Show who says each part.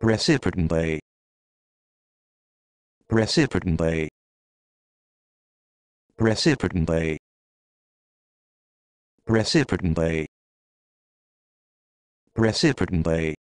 Speaker 1: Reciprocally. Reciprocally. Reciprocally. Reciprocally. Reciprocally.